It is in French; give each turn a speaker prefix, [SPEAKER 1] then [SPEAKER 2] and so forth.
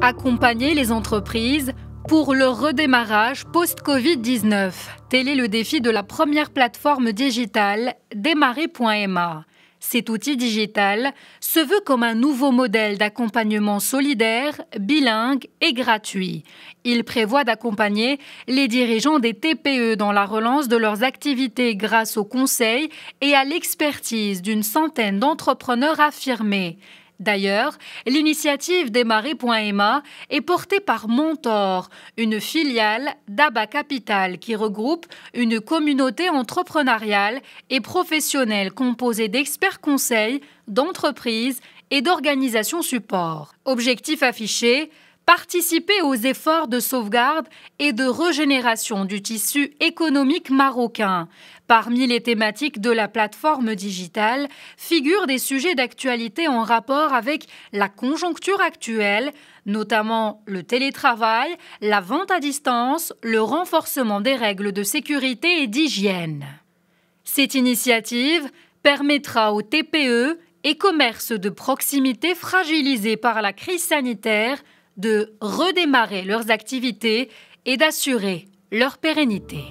[SPEAKER 1] Accompagner les entreprises pour le redémarrage post-Covid-19. Tel est le défi de la première plateforme digitale, démarrer.ma. Cet outil digital se veut comme un nouveau modèle d'accompagnement solidaire, bilingue et gratuit. Il prévoit d'accompagner les dirigeants des TPE dans la relance de leurs activités grâce au conseil et à l'expertise d'une centaine d'entrepreneurs affirmés. D'ailleurs, l'initiative démarrer.ema est portée par Mentor, une filiale d'ABA Capital qui regroupe une communauté entrepreneuriale et professionnelle composée d'experts conseils, d'entreprises et d'organisations support. Objectif affiché participer aux efforts de sauvegarde et de régénération du tissu économique marocain. Parmi les thématiques de la plateforme digitale figurent des sujets d'actualité en rapport avec la conjoncture actuelle, notamment le télétravail, la vente à distance, le renforcement des règles de sécurité et d'hygiène. Cette initiative permettra aux TPE et commerces de proximité fragilisés par la crise sanitaire de redémarrer leurs activités et d'assurer leur pérennité.